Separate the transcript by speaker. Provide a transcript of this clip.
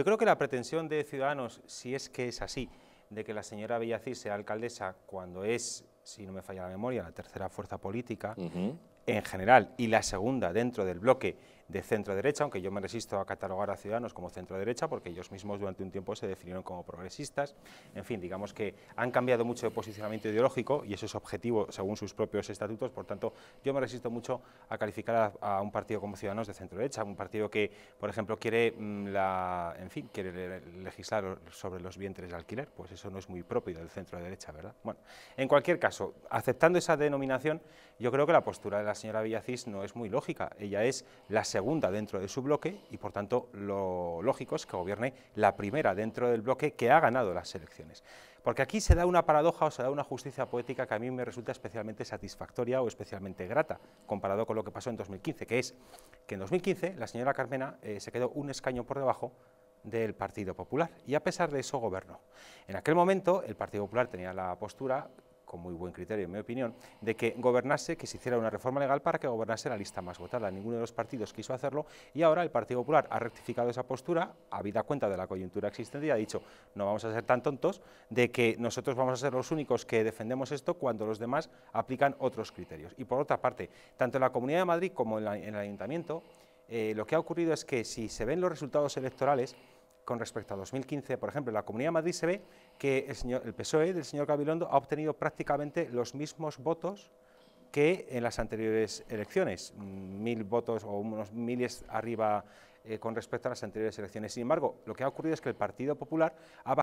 Speaker 1: Yo creo que la pretensión de Ciudadanos, si es que es así, de que la señora Villacís sea alcaldesa cuando es, si no me falla la memoria, la tercera fuerza política en general y la segunda dentro del bloque de centro derecha, aunque yo me resisto a catalogar a Ciudadanos como centro derecha porque ellos mismos durante un tiempo se definieron como progresistas. En fin, digamos que han cambiado mucho de posicionamiento ideológico y eso es objetivo según sus propios estatutos, por tanto yo me resisto mucho a calificar a, un partido como Ciudadanos de centro derecha, un partido que, por ejemplo, quiere mm, en fin, quiere legislar sobre los vientres de alquiler, pues eso no es muy propio del centro derecha, ¿verdad? Bueno, en cualquier caso, aceptando esa denominación, yo creo que la postura de la señora Villacís no es muy lógica, ella es la segunda segunda dentro de su bloque y por tanto lo lógico es que gobierne la primera dentro del bloque que ha ganado las elecciones. Porque aquí se da una paradoja o se da una justicia poética que a mí me resulta especialmente satisfactoria o especialmente grata, comparado con lo que pasó en 2015, que es que en 2015 la señora Carmena eh, se quedó un escaño por debajo del Partido Popular y a pesar de eso gobernó. En aquel momento el Partido Popular tenía la postura con muy buen criterio, en mi opinión, de que gobernase, que se hiciera una reforma legal para que gobernase la lista más votada. Ninguno de los partidos quiso hacerlo y ahora el Partido Popular ha rectificado esa postura, habida cuenta de la coyuntura existente, y ha dicho, no vamos a ser tan tontos de que nosotros vamos a ser los únicos que defendemos esto cuando los demás aplican otros criterios. Y por otra parte, tanto en la Comunidad de Madrid como en, el Ayuntamiento, eh, lo que ha ocurrido es que si se ven los resultados electorales, con respecto a 2015, por ejemplo, en la Comunidad de Madrid se ve que el, señor, el PSOE del señor Gabilondo ha obtenido prácticamente los mismos votos que en las anteriores elecciones, mil votos o unos miles arriba eh, con respecto a las anteriores elecciones. Sin embargo, lo que ha ocurrido es que el Partido Popular ha